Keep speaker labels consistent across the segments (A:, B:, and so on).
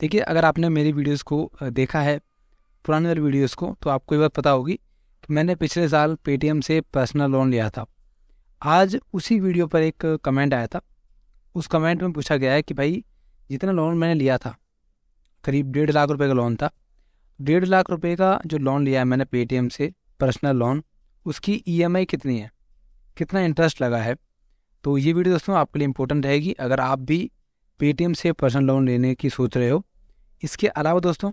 A: देखिए अगर आपने मेरी वीडियोस को देखा है पुराने वाली वीडियोस को तो आपको ये बात पता होगी कि मैंने पिछले साल पेटीएम से पर्सनल लोन लिया था आज उसी वीडियो पर एक कमेंट आया था उस कमेंट में पूछा गया है कि भाई जितना लोन मैंने लिया था करीब डेढ़ लाख रुपये का लोन था डेढ़ लाख रुपये का जो लोन लिया है मैंने पेटीएम से पर्सनल लोन उसकी ई e कितनी है कितना इंटरेस्ट लगा है तो ये वीडियो दोस्तों आपके लिए इंपॉर्टेंट रहेगी अगर आप भी पेटीएम से पर्सनल लोन लेने की सोच रहे हो इसके अलावा दोस्तों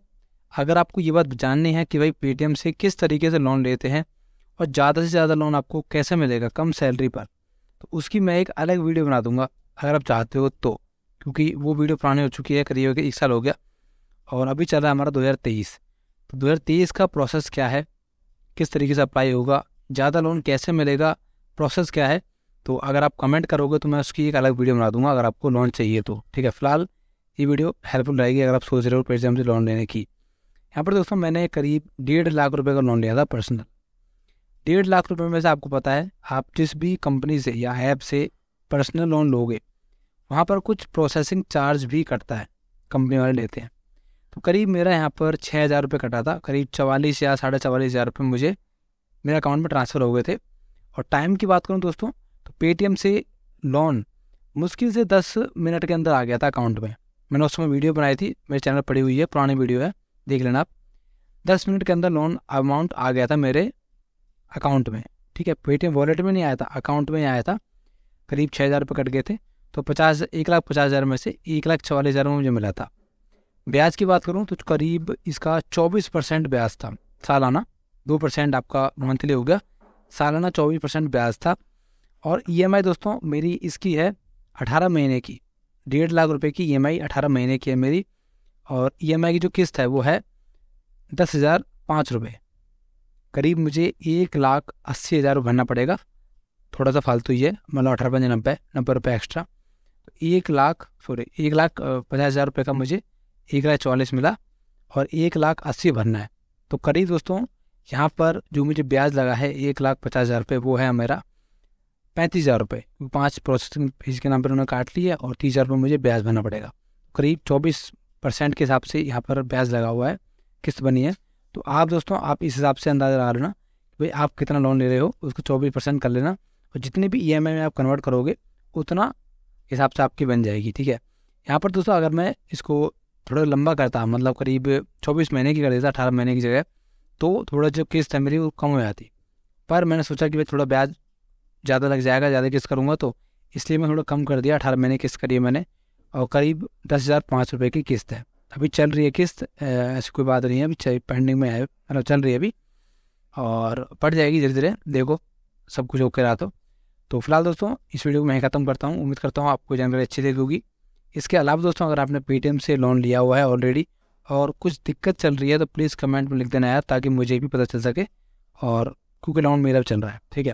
A: अगर आपको ये बात जाननी है कि भाई पेटीएम से किस तरीके से लोन लेते हैं और ज़्यादा से ज़्यादा लोन आपको कैसे मिलेगा कम सैलरी पर तो उसकी मैं एक अलग वीडियो बना दूंगा अगर आप चाहते हो तो क्योंकि वो वीडियो पुरानी हो चुकी है करीब हो एक साल हो गया और अभी चल रहा है हमारा 2023 तो 2023 का प्रोसेस क्या है किस तरीके से अप्लाई होगा ज़्यादा लोन कैसे मिलेगा प्रोसेस क्या है तो अगर आप कमेंट करोगे तो मैं उसकी एक अलग वीडियो बना दूंगा अगर आपको लोन चाहिए तो ठीक है फिलहाल ये वीडियो हेल्पफुल रहेगी अगर आप सोच रहे हो पेटीएम से लोन लेने की यहाँ पर दोस्तों मैंने करीब डेढ़ लाख रुपये का लोन लिया था पर्सनल डेढ़ लाख रुपये में से आपको पता है आप जिस भी कंपनी से या ऐप से पर्सनल लोन लोगे वहाँ पर कुछ प्रोसेसिंग चार्ज भी कटता है कंपनी वाले लेते हैं तो करीब मेरा यहाँ पर छः हज़ार रुपये कटा था करीब चवालीस या साढ़े चवालीस हज़ार रुपये मुझे मेरे अकाउंट में ट्रांसफ़र हो गए थे और टाइम की बात करूँ दोस्तों तो पेटीएम से लोन मुश्किल से दस मिनट के अंदर आ गया था अकाउंट में मैंने उस समय वीडियो बनाई थी मेरे चैनल पड़ी हुई है पुरानी वीडियो है देख लेना आप दस मिनट के अंदर लोन अमाउंट आ गया था मेरे अकाउंट में ठीक है पेटीएम वॉलेट में नहीं आया था अकाउंट में आया था करीब छः हज़ार रुपये कट गए थे तो पचास एक लाख पचास हज़ार में से एक लाख चवालीस हज़ार में मुझे मिला था ब्याज की बात करूँ तो करीब इसका चौबीस परसेंट ब्याज था सालाना दो परसेंट आपका मंथली हो गया सालाना चौबीस परसेंट ब्याज था और ई e दोस्तों मेरी इसकी है अठारह महीने की डेढ़ लाख रुपए की ईएमआई e 18 महीने की है मेरी और ईएमआई e की जो किस्त है वो है दस हज़ार पाँच रुपये करीब मुझे एक लाख अस्सी हज़ार भरना पड़ेगा थोड़ा सा फालतू ही है मतलब अठारह पंजे नब्बे नब्बे रुपये एक्स्ट्रा तो एक लाख सॉरी एक लाख पचास हज़ार रुपये का मुझे एक लाख चौवालीस मिला और एक लाख अस्सी भरना है तो करीब दोस्तों यहाँ पर जो मुझे ब्याज लगा है एक लाख पचास हज़ार रुपये वो है मेरा पैंतीस हज़ार रुपये पाँच प्रोसेसिंग फीस के नाम पर उन्होंने काट लिया और तीस हज़ार रुपये मुझे ब्याज भरना पड़ेगा करीब चौबीस परसेंट के हिसाब से यहाँ पर ब्याज लगा हुआ है किस्त बनी है तो आप दोस्तों आप इस हिसाब से अंदाज़ा लगा लेना भाई आप कितना लोन ले रहे हो उसको चौबीस परसेंट कर लेना और जितने भी ई एम आई में आप कन्वर्ट करोगे उतना हिसाब से आपकी बन जाएगी ठीक है यहाँ पर दोस्तों अगर मैं इसको थोड़ा लंबा करता मतलब करीब चौबीस महीने की कर देता अठारह महीने की जगह तो थोड़ा जो किस्त है मेरी वो कम हो जाती पर मैंने सोचा कि भाई थोड़ा ब्याज ज़्यादा लग जाएगा ज़्यादा किस्त करूँगा तो इसलिए मैं थोड़ा कम कर दिया अठारह महीने किस्त करी मैंने और करीब दस हज़ार पाँच रुपये की किस्त है अभी चल रही है किस्त ऐसी कोई बात नहीं है अभी पेंडिंग में है मतलब चल रही है अभी और पड़ जाएगी धीरे धीरे देखो सब कुछ ओके रहा तो तो फिलहाल दोस्तों इस वीडियो को मैं ख़त्म करता हूँ उम्मीद करता हूँ आपको जानकारी अच्छी लगी होगी इसके अलावा दोस्तों अगर आपने पेटीएम से लोन लिया हुआ है ऑलरेडी और कुछ दिक्कत चल रही है तो प्लीज़ कमेंट में लिख देना यार ताकि मुझे भी पता चल सके और क्योंकि लोन मेरा चल रहा है ठीक है